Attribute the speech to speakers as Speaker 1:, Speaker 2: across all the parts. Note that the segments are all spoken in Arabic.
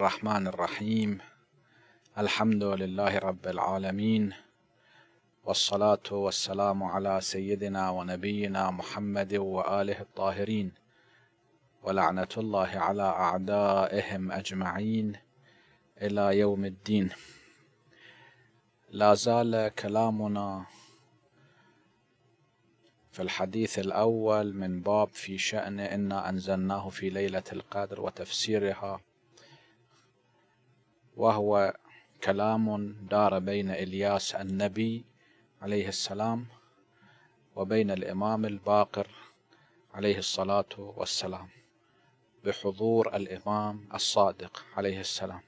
Speaker 1: الرحمن الرحيم الحمد لله رب العالمين والصلاة والسلام على سيدنا ونبينا محمد وآله الطاهرين ولعنة الله على أعدائهم أجمعين إلى يوم الدين لا زال كلامنا في الحديث الأول من باب في شأن إنا أنزلناه في ليلة القدر وتفسيرها وهو كلام دار بين إلياس النبي عليه السلام وبين الإمام الباقر عليه الصلاة والسلام بحضور الإمام الصادق عليه السلام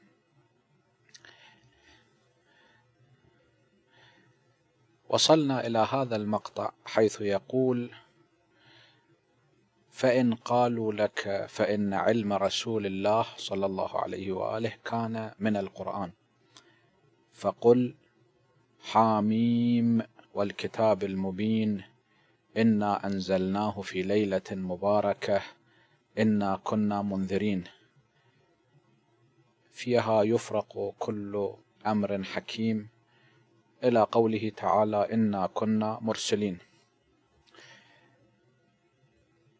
Speaker 1: وصلنا إلى هذا المقطع حيث يقول فإن قالوا لك فإن علم رسول الله صلى الله عليه وآله كان من القرآن فقل حاميم والكتاب المبين إنا أنزلناه في ليلة مباركة إنا كنا منذرين فيها يفرق كل أمر حكيم إلى قوله تعالى إنا كنا مرسلين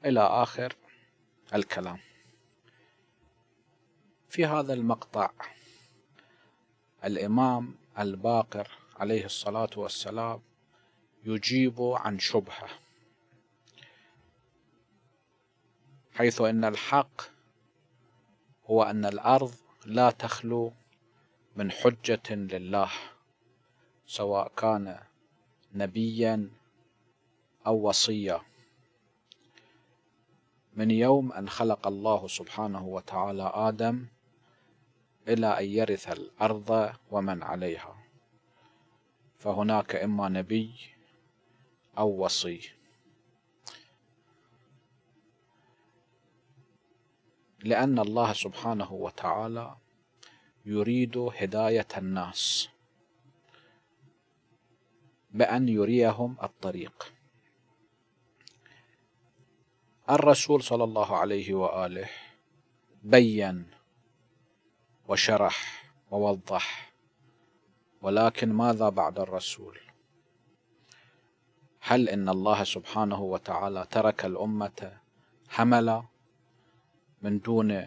Speaker 1: إلى آخر الكلام في هذا المقطع الإمام الباقر عليه الصلاة والسلام يجيب عن شبهة حيث أن الحق هو أن الأرض لا تخلو من حجة لله سواء كان نبيا أو وصيا من يوم أن خلق الله سبحانه وتعالى آدم إلى أن يرث الأرض ومن عليها فهناك إما نبي أو وصي لأن الله سبحانه وتعالى يريد هداية الناس بأن يريهم الطريق الرسول صلى الله عليه واله بين وشرح ووضح ولكن ماذا بعد الرسول هل ان الله سبحانه وتعالى ترك الامه حملا من دون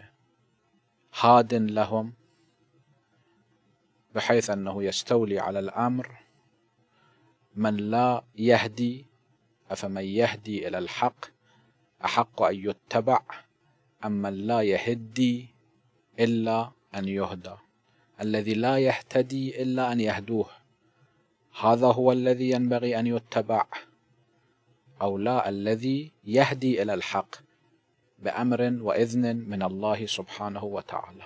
Speaker 1: هاد لهم بحيث انه يستولي على الامر من لا يهدي افمن يهدي الى الحق أحق أن يتبع أم من لا يهدي إلا أن يهدى الذي لا يهتدي إلا أن يهدوه هذا هو الذي ينبغي أن يتبع أو لا الذي يهدي إلى الحق بأمر وإذن من الله سبحانه وتعالى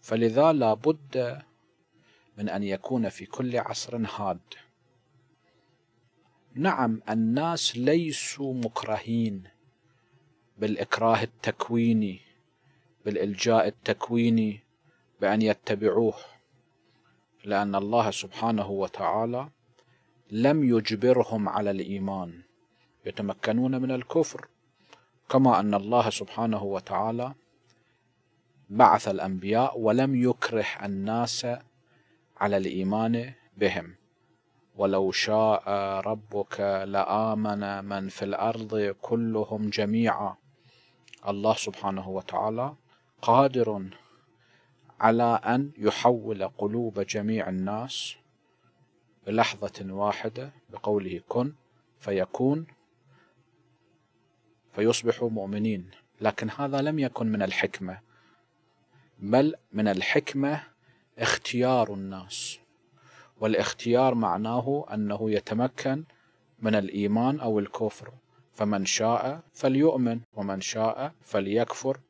Speaker 1: فلذا لا بد من أن يكون في كل عصر هاد نعم الناس ليسوا مكرهين بالإكراه التكويني بالإلجاء التكويني بأن يتبعوه لأن الله سبحانه وتعالى لم يجبرهم على الإيمان يتمكنون من الكفر كما أن الله سبحانه وتعالى بعث الأنبياء ولم يكره الناس على الإيمان بهم ولو شاء ربك لآمن من في الأرض كلهم جميعا الله سبحانه وتعالى قادر على أن يحول قلوب جميع الناس بلحظة واحدة بقوله كن فيكون فيصبحوا مؤمنين لكن هذا لم يكن من الحكمة بل من الحكمة اختيار الناس والاختيار معناه أنه يتمكن من الإيمان أو الكفر فمن شاء فليؤمن ومن شاء فليكفر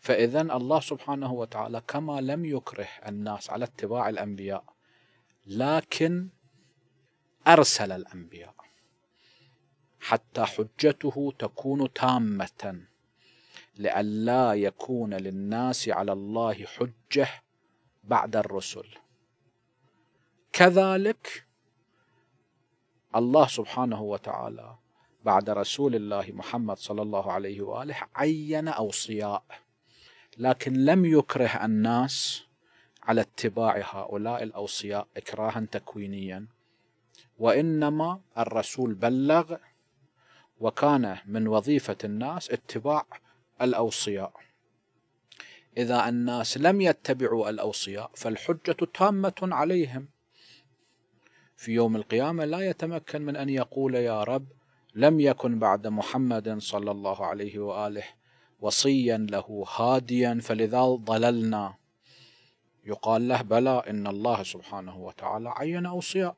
Speaker 1: فإذا الله سبحانه وتعالى كما لم يكره الناس على اتباع الأنبياء لكن أرسل الأنبياء حتى حجته تكون تامة لئلا يكون للناس على الله حجه بعد الرسل كذلك الله سبحانه وتعالى بعد رسول الله محمد صلى الله عليه واله عين اوصياء لكن لم يكره الناس على اتباع هؤلاء الاوصياء اكراها تكوينيا وانما الرسول بلغ وكان من وظيفه الناس اتباع الاوصياء إذا الناس لم يتبعوا الأوصياء فالحجة تامة عليهم في يوم القيامة لا يتمكن من أن يقول يا رب لم يكن بعد محمد صلى الله عليه وآله وصيا له هاديا فلذا ضللنا يقال له بلى إن الله سبحانه وتعالى عين أوصياء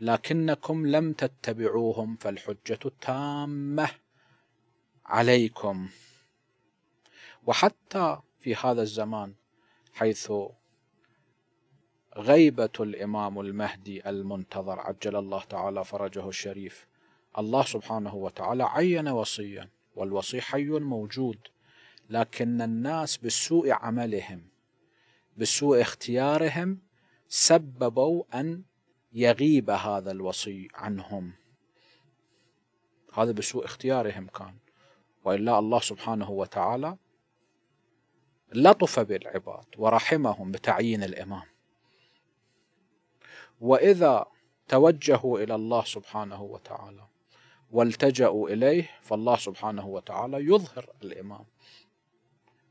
Speaker 1: لكنكم لم تتبعوهم فالحجة التامة عليكم وحتى في هذا الزمان حيث غيبة الإمام المهدي المنتظر عجل الله تعالى فرجه الشريف الله سبحانه وتعالى عين وصيا والوصي حي موجود لكن الناس بسوء عملهم بسوء اختيارهم سببوا أن يغيب هذا الوصي عنهم هذا بسوء اختيارهم كان وإلا الله سبحانه وتعالى لطف بالعباد ورحمهم بتعيين الإمام وإذا توجهوا إلى الله سبحانه وتعالى والتجأوا إليه فالله سبحانه وتعالى يظهر الإمام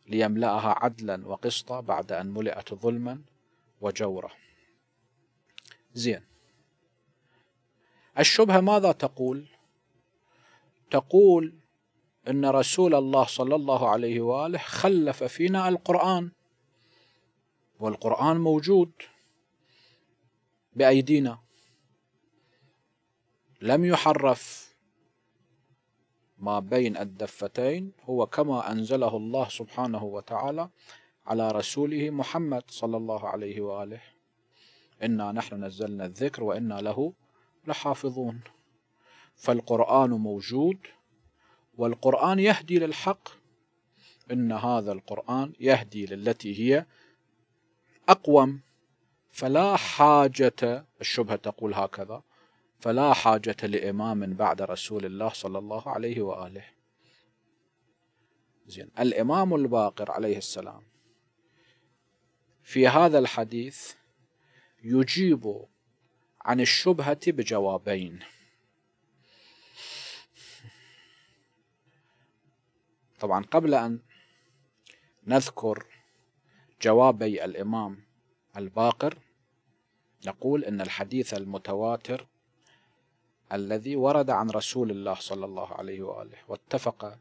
Speaker 1: ليملأها عدلا وقسطا بعد أن ملئت ظلما وجورا زين الشبهة ماذا تقول؟ تقول أن رسول الله صلى الله عليه وآله خلف فينا القرآن والقرآن موجود بأيدينا لم يحرف ما بين الدفتين هو كما أنزله الله سبحانه وتعالى على رسوله محمد صلى الله عليه وآله إنا نحن نزلنا الذكر وإنا له لحافظون فالقرآن موجود والقرآن يهدي للحق إن هذا القرآن يهدي للتي هي أقوم فلا حاجة الشبهة تقول هكذا فلا حاجة لإمام بعد رسول الله صلى الله عليه وآله زين الإمام الباقر عليه السلام في هذا الحديث يجيب عن الشبهة بجوابين طبعا قبل أن نذكر جوابي الإمام الباقر نقول إن الحديث المتواتر الذي ورد عن رسول الله صلى الله عليه وآله واتفق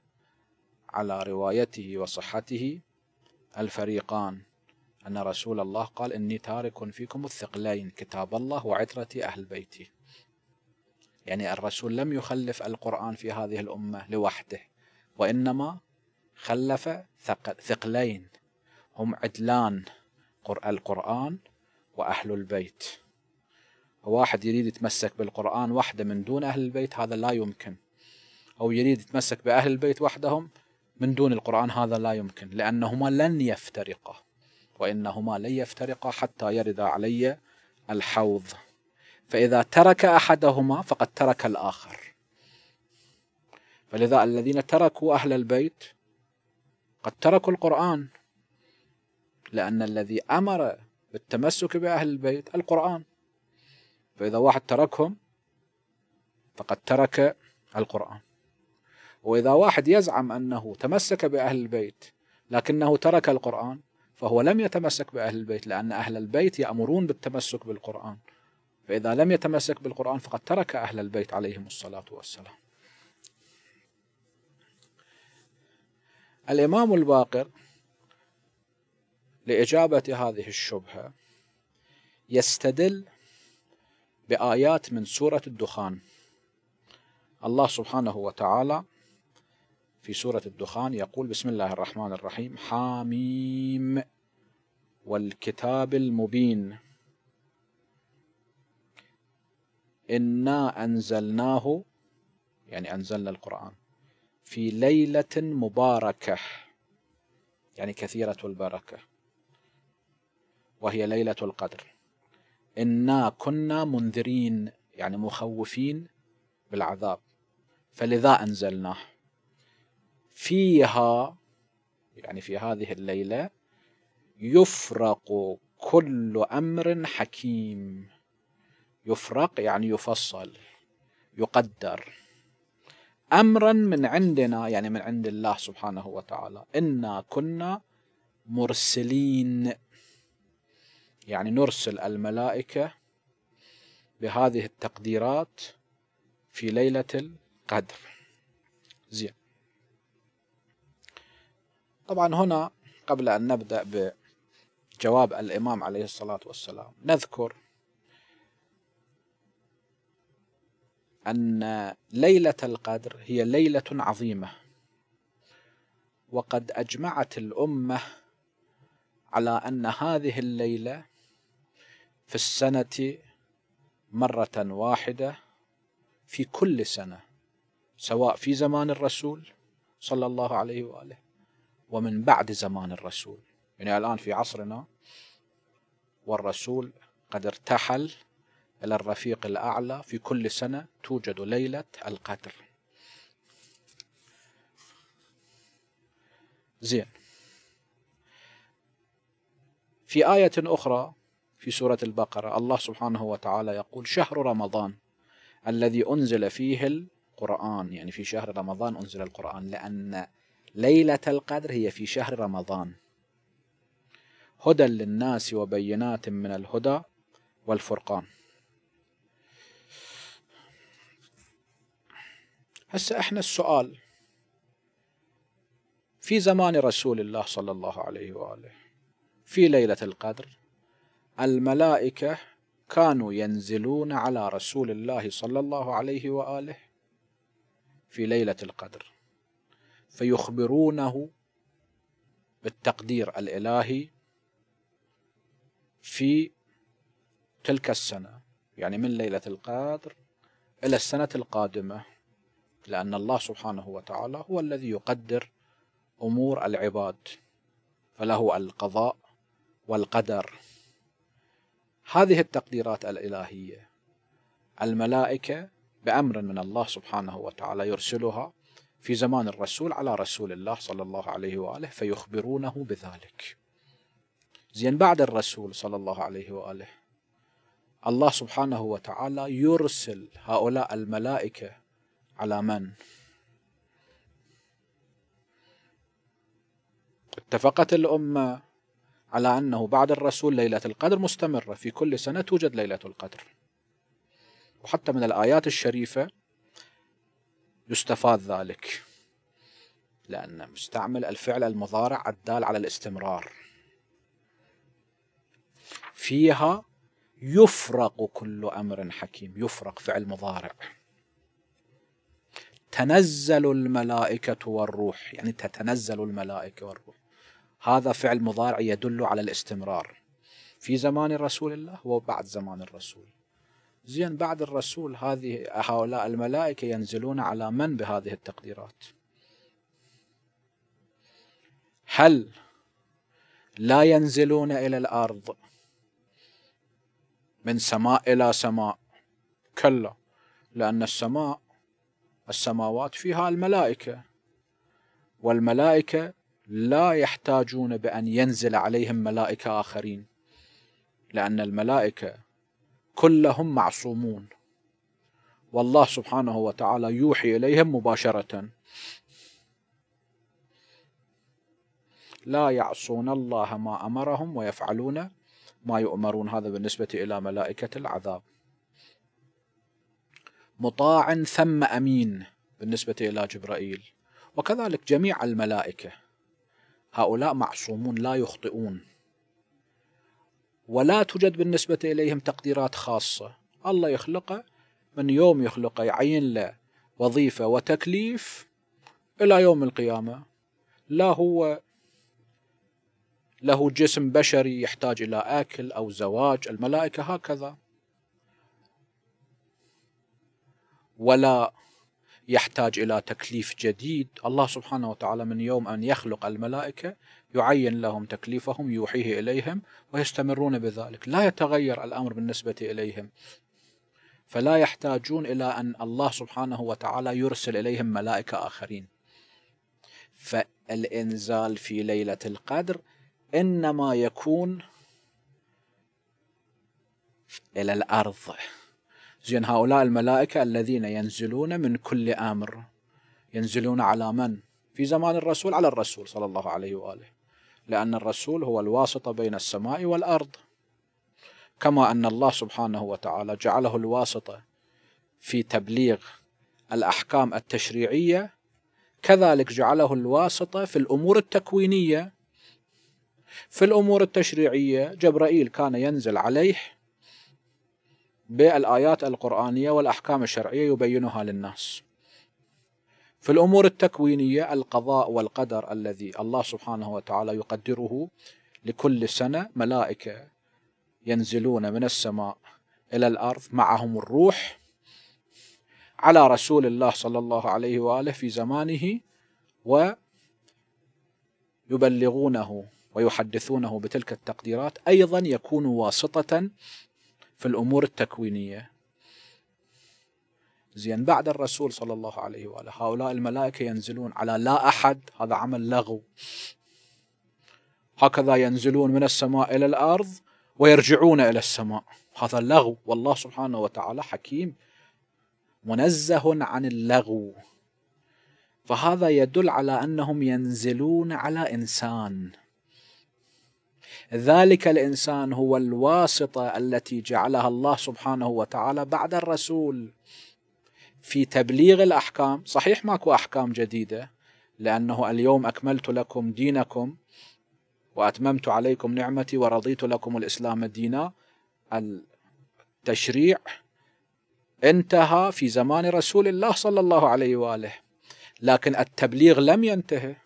Speaker 1: على روايته وصحته الفريقان أن رسول الله قال إني تارك فيكم الثقلين كتاب الله وعترة أهل بيتي يعني الرسول لم يخلف القرآن في هذه الأمة لوحده وإنما خلف ثقلين هم عدلان القرآن وأهل البيت واحد يريد يتمسك بالقرآن وحده من دون أهل البيت هذا لا يمكن أو يريد يتمسك بأهل البيت وحدهم من دون القرآن هذا لا يمكن لأنهما لن يفترقا وإنهما لن يفترقا حتى يرد علي الحوض فإذا ترك أحدهما فقد ترك الآخر فلذا الذين تركوا أهل البيت قد تركوا القرآن لأن الذي أمر بالتمسك بأهل البيت القرآن فإذا واحد تركهم فقد ترك القرآن وإذا واحد يزعم أنه تمسك بأهل البيت لكنه ترك القرآن فهو لم يتمسك بأهل البيت لأن أهل البيت يأمرون بالتمسك بالقرآن فإذا لم يتمسك بالقرآن فقد ترك أهل البيت عليهم الصلاة والسلام الإمام الباقر لإجابة هذه الشبهة يستدل بآيات من سورة الدخان الله سبحانه وتعالى في سورة الدخان يقول بسم الله الرحمن الرحيم حاميم والكتاب المبين إنا أنزلناه يعني أنزلنا القرآن في ليلة مباركة يعني كثيرة البركة وهي ليلة القدر إنا كنا منذرين يعني مخوفين بالعذاب فلذا أنزلناه فيها يعني في هذه الليلة يفرق كل أمر حكيم يفرق يعني يفصل يقدر امرا من عندنا يعني من عند الله سبحانه وتعالى انا كنا مرسلين يعني نرسل الملائكه بهذه التقديرات في ليله القدر زين طبعا هنا قبل ان نبدا بجواب الامام عليه الصلاه والسلام نذكر أن ليلة القدر هي ليلة عظيمة وقد أجمعت الأمة على أن هذه الليلة في السنة مرة واحدة في كل سنة سواء في زمان الرسول صلى الله عليه وآله ومن بعد زمان الرسول يعني الآن في عصرنا والرسول قد ارتحل إلى الرفيق الأعلى في كل سنة توجد ليلة القدر زين في آية أخرى في سورة البقرة الله سبحانه وتعالى يقول شهر رمضان الذي أنزل فيه القرآن يعني في شهر رمضان أنزل القرآن لأن ليلة القدر هي في شهر رمضان هدى للناس وبينات من الهدى والفرقان هسه احنا السؤال في زمان رسول الله صلى الله عليه واله في ليله القدر الملائكه كانوا ينزلون على رسول الله صلى الله عليه واله في ليله القدر فيخبرونه بالتقدير الالهي في تلك السنه يعني من ليله القدر الى السنه القادمه لأن الله سبحانه وتعالى هو الذي يقدر أمور العباد فله القضاء والقدر هذه التقديرات الإلهية الملائكة بأمر من الله سبحانه وتعالى يرسلها في زمان الرسول على رسول الله صلى الله عليه وآله فيخبرونه بذلك زين بعد الرسول صلى الله عليه وآله الله سبحانه وتعالى يرسل هؤلاء الملائكة على من اتفقت الأمة على أنه بعد الرسول ليلة القدر مستمرة في كل سنة توجد ليلة القدر وحتى من الآيات الشريفة يستفاد ذلك لأنه مستعمل الفعل المضارع الدال على الاستمرار فيها يفرق كل أمر حكيم يفرق فعل مضارع تنزل الملائكة والروح يعني تتنزل الملائكة والروح هذا فعل مضارع يدل على الاستمرار في زمان رسول الله وبعد زمان الرسول زين بعد الرسول هذه هؤلاء الملائكة ينزلون على من بهذه التقديرات هل لا ينزلون إلى الأرض من سماء إلى سماء كلا لأن السماء السماوات فيها الملائكة والملائكة لا يحتاجون بأن ينزل عليهم ملائكة آخرين لأن الملائكة كلهم معصومون والله سبحانه وتعالى يوحي إليهم مباشرة لا يعصون الله ما أمرهم ويفعلون ما يؤمرون هذا بالنسبة إلى ملائكة العذاب مطاع ثم امين بالنسبه الى جبرائيل وكذلك جميع الملائكه هؤلاء معصومون لا يخطئون ولا توجد بالنسبه اليهم تقديرات خاصه الله يخلقه من يوم يخلقه يعين له وظيفه وتكليف الى يوم القيامه لا هو له جسم بشري يحتاج الى اكل او زواج الملائكه هكذا ولا يحتاج الى تكليف جديد الله سبحانه وتعالى من يوم ان يخلق الملائكه يعين لهم تكليفهم يوحيه اليهم ويستمرون بذلك لا يتغير الامر بالنسبه اليهم فلا يحتاجون الى ان الله سبحانه وتعالى يرسل اليهم ملائكه اخرين فالانزال في ليله القدر انما يكون الى الارض زين هؤلاء الملائكة الذين ينزلون من كل أمر ينزلون على من؟ في زمان الرسول على الرسول صلى الله عليه وآله لأن الرسول هو الواسطة بين السماء والأرض كما أن الله سبحانه وتعالى جعله الواسطة في تبليغ الأحكام التشريعية كذلك جعله الواسطة في الأمور التكوينية في الأمور التشريعية جبرائيل كان ينزل عليه بالآيات القرآنية والأحكام الشرعية يبينها للناس في الأمور التكوينية القضاء والقدر الذي الله سبحانه وتعالى يقدره لكل سنة ملائكة ينزلون من السماء إلى الأرض معهم الروح على رسول الله صلى الله عليه وآله في زمانه ويبلغونه ويحدثونه بتلك التقديرات أيضا يكون واسطة في الأمور التكوينية زين بعد الرسول صلى الله عليه وآله هؤلاء الملائكة ينزلون على لا أحد هذا عمل لغو هكذا ينزلون من السماء إلى الأرض ويرجعون إلى السماء هذا اللغو والله سبحانه وتعالى حكيم منزه عن اللغو فهذا يدل على أنهم ينزلون على إنسان ذلك الانسان هو الواسطه التي جعلها الله سبحانه وتعالى بعد الرسول في تبليغ الاحكام، صحيح ماكو احكام جديده لانه اليوم اكملت لكم دينكم واتممت عليكم نعمتي ورضيت لكم الاسلام دينا التشريع انتهى في زمان رسول الله صلى الله عليه واله لكن التبليغ لم ينتهي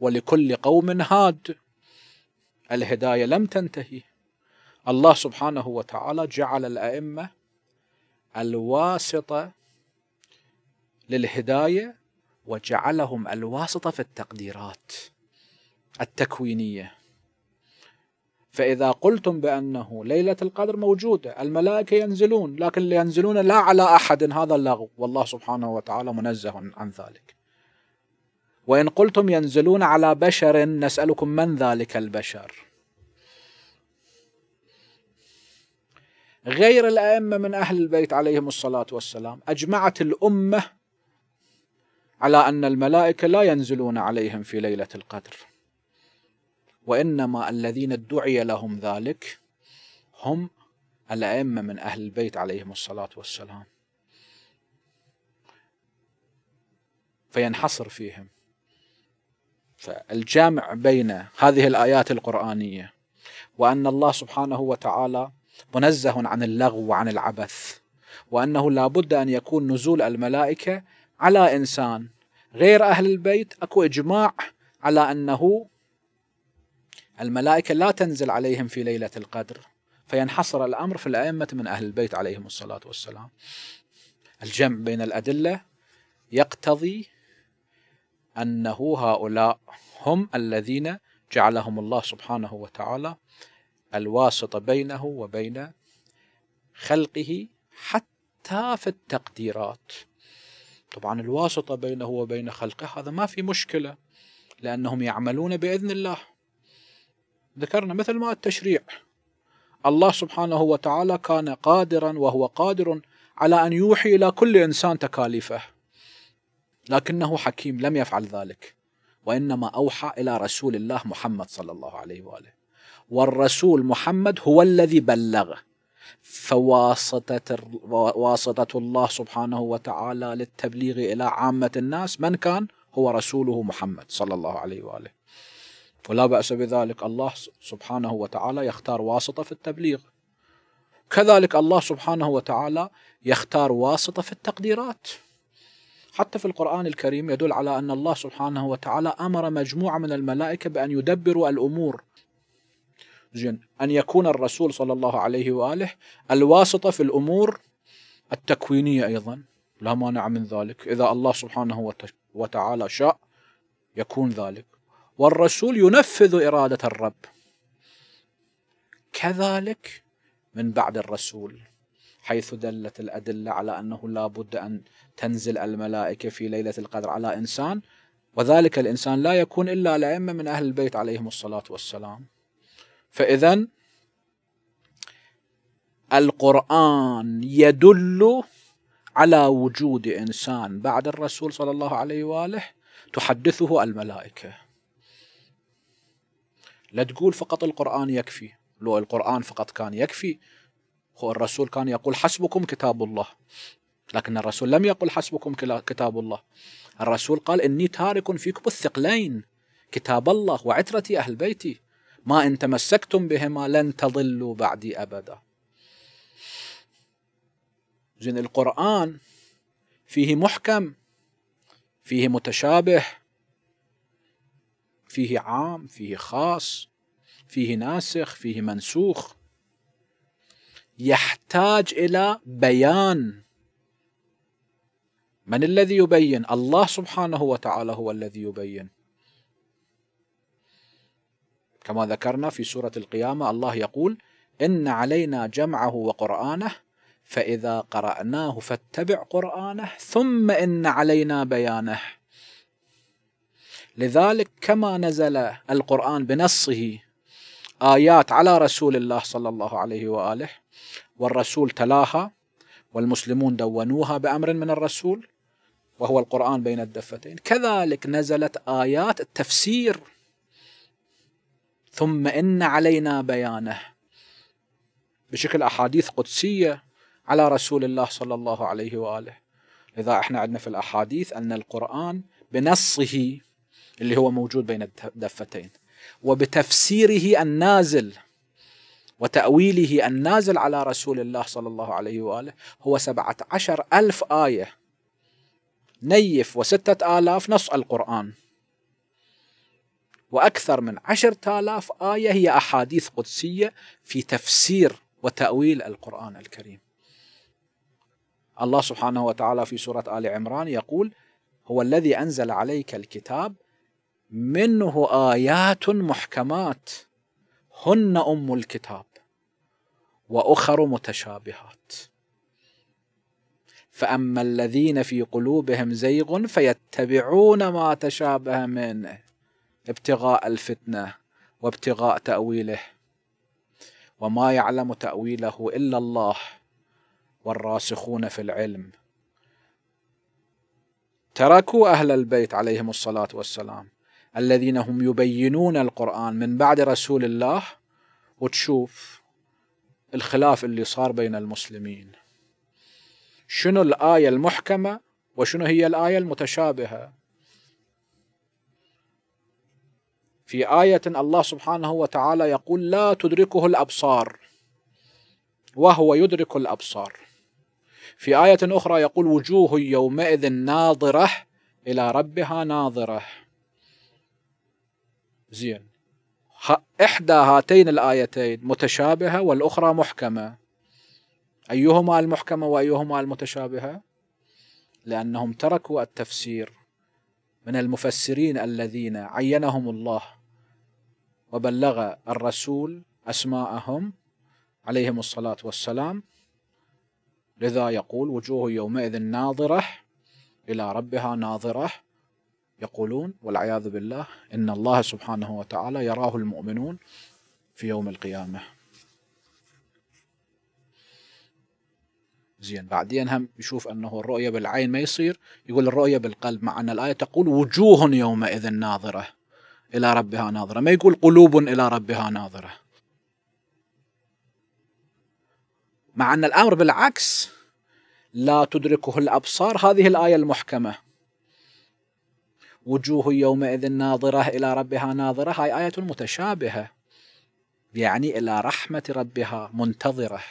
Speaker 1: ولكل قوم هاد الهداية لم تنتهي الله سبحانه وتعالى جعل الأئمة الواسطة للهداية وجعلهم الواسطة في التقديرات التكوينية فإذا قلتم بأنه ليلة القدر موجودة الملائكة ينزلون لكن ينزلون لا على أحد هذا اللغو والله سبحانه وتعالى منزه عن ذلك وإن قلتم ينزلون على بشر نسألكم من ذلك البشر غير الأئمة من أهل البيت عليهم الصلاة والسلام أجمعت الأمة على أن الملائكة لا ينزلون عليهم في ليلة القدر وإنما الذين ادعي لهم ذلك هم الأئمة من أهل البيت عليهم الصلاة والسلام فينحصر فيهم فالجامع بين هذه الآيات القرآنية وأن الله سبحانه وتعالى منزه عن اللغو وعن العبث وأنه لا بد أن يكون نزول الملائكة على إنسان غير أهل البيت أكو إجماع على أنه الملائكة لا تنزل عليهم في ليلة القدر فينحصر الأمر في الأئمة من أهل البيت عليهم الصلاة والسلام الجمع بين الأدلة يقتضي أنه هؤلاء هم الذين جعلهم الله سبحانه وتعالى الواسطة بينه وبين خلقه حتى في التقديرات طبعا الواسطة بينه وبين خلقه هذا ما في مشكلة لأنهم يعملون بإذن الله ذكرنا مثل ما التشريع الله سبحانه وتعالى كان قادرا وهو قادر على أن يوحي إلى كل إنسان تكاليفه لكنه حكيم لم يفعل ذلك وانما اوحى الى رسول الله محمد صلى الله عليه واله والرسول محمد هو الذي بلغه فواسطة الله سبحانه وتعالى للتبليغ إلى عامة الناس من كان هو رسوله محمد صلى الله عليه وآله ولا بأس بذلك الله سبحانه وتعالى يختار واسطة في التبليغ كذلك الله سبحانه وتعالى يختار واسطة في التقديرات حتى في القرآن الكريم يدل على أن الله سبحانه وتعالى أمر مجموعة من الملائكة بأن يدبروا الأمور زين أن يكون الرسول صلى الله عليه وآله الواسطة في الأمور التكوينية أيضا لا مانع من ذلك إذا الله سبحانه وتعالى شاء يكون ذلك والرسول ينفذ إرادة الرب كذلك من بعد الرسول حيث دلت الأدلة على أنه لا بد أن تنزل الملائكة في ليلة القدر على إنسان وذلك الإنسان لا يكون إلا الأئمة من أهل البيت عليهم الصلاة والسلام فإذا القرآن يدل على وجود إنسان بعد الرسول صلى الله عليه وآله تحدثه الملائكة لا تقول فقط القرآن يكفي لو القرآن فقط كان يكفي هو الرسول كان يقول حسبكم كتاب الله لكن الرسول لم يقل حسبكم كتاب الله الرسول قال إني تارك فيكم الثقلين كتاب الله وعترتي أهل بيتي ما إن تمسكتم بهما لن تضلوا بعدي أبدا زين القرآن فيه محكم فيه متشابه فيه عام فيه خاص فيه ناسخ فيه منسوخ يحتاج الى بيان من الذي يبين الله سبحانه وتعالى هو الذي يبين كما ذكرنا في سوره القيامه الله يقول ان علينا جمعه وقرانه فاذا قراناه فاتبع قرانه ثم ان علينا بيانه لذلك كما نزل القران بنصه ايات على رسول الله صلى الله عليه واله والرسول تلاها والمسلمون دونوها بأمر من الرسول وهو القرآن بين الدفتين كذلك نزلت آيات التفسير ثم إن علينا بيانه بشكل أحاديث قدسية على رسول الله صلى الله عليه وآله لذا احنا عندنا في الأحاديث أن القرآن بنصه اللي هو موجود بين الدفتين وبتفسيره النازل وتأويله النازل على رسول الله صلى الله عليه وآله هو سبعة عشر ألف آية نيف وستة آلاف نص القرآن وأكثر من عشرة آلاف آية هي أحاديث قدسية في تفسير وتأويل القرآن الكريم الله سبحانه وتعالى في سورة آل عمران يقول هو الذي أنزل عليك الكتاب منه آيات محكمات هن أم الكتاب وأخر متشابهات فأما الذين في قلوبهم زيغ فيتبعون ما تشابه منه ابتغاء الفتنة وابتغاء تأويله وما يعلم تأويله إلا الله والراسخون في العلم تركوا أهل البيت عليهم الصلاة والسلام الذين هم يبينون القرآن من بعد رسول الله وتشوف الخلاف اللي صار بين المسلمين شنو الآية المحكمة وشنو هي الآية المتشابهة في آية الله سبحانه وتعالى يقول لا تدركه الأبصار وهو يدرك الأبصار في آية أخرى يقول وجوه يومئذ ناظرة إلى ربها ناظرة زين إحدى هاتين الآيتين متشابهة والأخرى محكمة أيهما المحكمة وأيهما المتشابهة لأنهم تركوا التفسير من المفسرين الذين عينهم الله وبلغ الرسول أسماءهم عليهم الصلاة والسلام لذا يقول وجوه يومئذ ناظرة إلى ربها ناظرة يقولون والعياذ بالله ان الله سبحانه وتعالى يراه المؤمنون في يوم القيامه. زين بعدين هم يشوف انه الرؤيه بالعين ما يصير يقول الرؤيه بالقلب مع ان الايه تقول وجوه يومئذ ناظره الى ربها ناظره ما يقول قلوب الى ربها ناظره. مع ان الامر بالعكس لا تدركه الابصار هذه الايه المحكمه وجوه يومئذ ناظرة إلى ربها ناظرة هاي آية متشابهة يعني إلى رحمة ربها منتظرة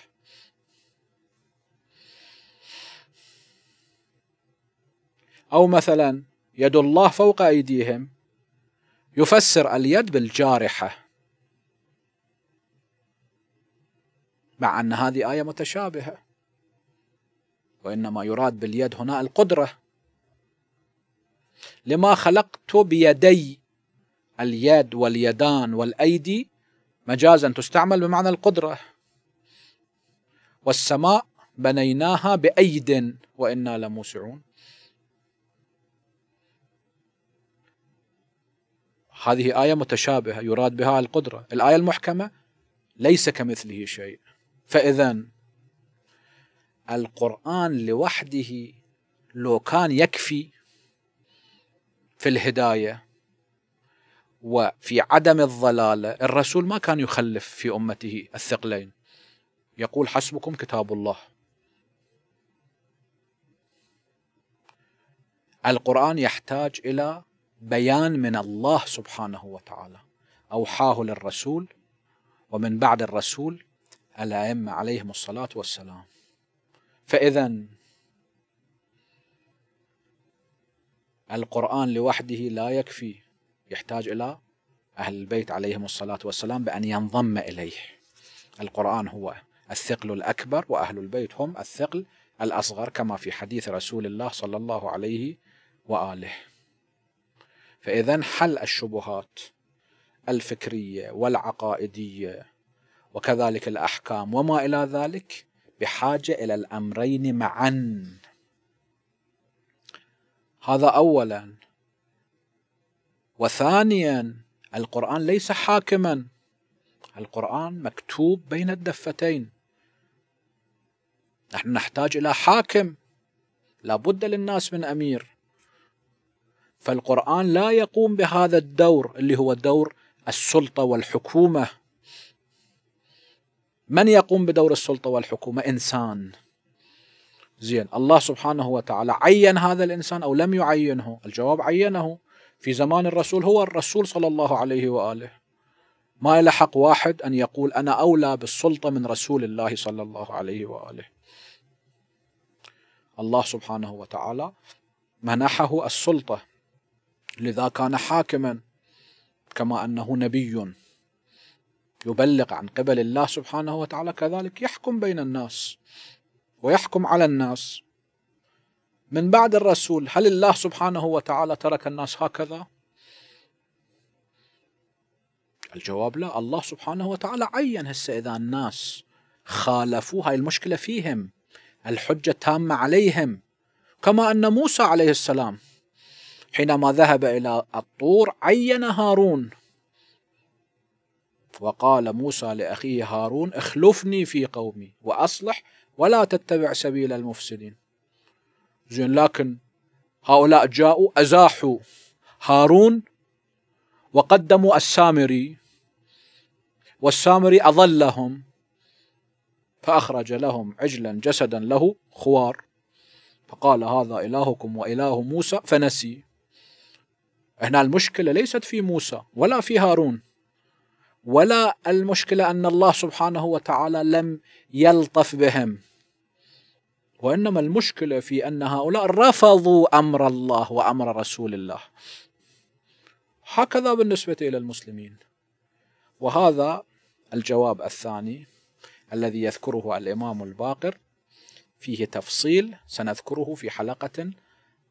Speaker 1: أو مثلا يد الله فوق أيديهم يفسر اليد بالجارحة مع أن هذه آية متشابهة وإنما يراد باليد هنا القدرة لما خلقت بيدي اليد واليدان والأيدي مجازا تستعمل بمعنى القدرة والسماء بنيناها بأيد وإنا لموسعون هذه آية متشابهة يراد بها القدرة الآية المحكمة ليس كمثله شيء فإذا القرآن لوحده لو كان يكفي في الهدايه وفي عدم الضلاله الرسول ما كان يخلف في امته الثقلين يقول حسبكم كتاب الله القران يحتاج الى بيان من الله سبحانه وتعالى اوحاه للرسول ومن بعد الرسول الائمه عليهم الصلاه والسلام فاذا القرآن لوحده لا يكفي يحتاج إلى أهل البيت عليهم الصلاة والسلام بأن ينضم إليه القرآن هو الثقل الأكبر وأهل البيت هم الثقل الأصغر كما في حديث رسول الله صلى الله عليه وآله فإذا حل الشبهات الفكرية والعقائدية وكذلك الأحكام وما إلى ذلك بحاجة إلى الأمرين معا هذا اولا وثانيا القران ليس حاكما القران مكتوب بين الدفتين نحن نحتاج الى حاكم لابد للناس من امير فالقران لا يقوم بهذا الدور اللي هو دور السلطه والحكومه من يقوم بدور السلطه والحكومه انسان زين الله سبحانه وتعالى عين هذا الإنسان أو لم يعينه الجواب عينه في زمان الرسول هو الرسول صلى الله عليه وآله ما لحق واحد أن يقول أنا أولى بالسلطة من رسول الله صلى الله عليه وآله الله سبحانه وتعالى منحه السلطة لذا كان حاكما كما أنه نبي يبلغ عن قبل الله سبحانه وتعالى كذلك يحكم بين الناس ويحكم على الناس من بعد الرسول هل الله سبحانه وتعالى ترك الناس هكذا الجواب لا الله سبحانه وتعالى عين هسه إذا الناس خالفوا هاي المشكلة فيهم الحجة تامة عليهم كما أن موسى عليه السلام حينما ذهب إلى الطور عين هارون وقال موسى لأخيه هارون اخلفني في قومي وأصلح ولا تتبع سبيل المفسدين زين لكن هؤلاء جاءوا أزاحوا هارون وقدموا السامري والسامري أضلهم فأخرج لهم عجلا جسدا له خوار فقال هذا إلهكم وإله موسى فنسي هنا المشكلة ليست في موسى ولا في هارون ولا المشكلة أن الله سبحانه وتعالى لم يلطف بهم وإنما المشكلة في أن هؤلاء رفضوا أمر الله وأمر رسول الله هكذا بالنسبة إلى المسلمين وهذا الجواب الثاني الذي يذكره الإمام الباقر فيه تفصيل سنذكره في حلقة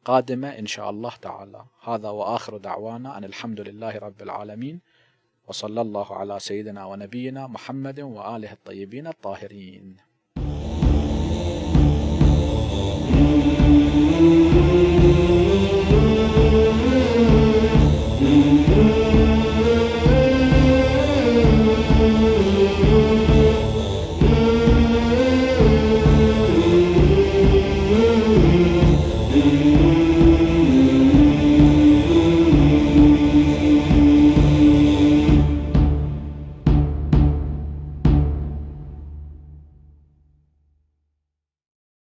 Speaker 1: قادمة إن شاء الله تعالى هذا وآخر دعوانا أن الحمد لله رب العالمين وصلى الله على سيدنا ونبينا محمد وآله الطيبين الطاهرين Oh.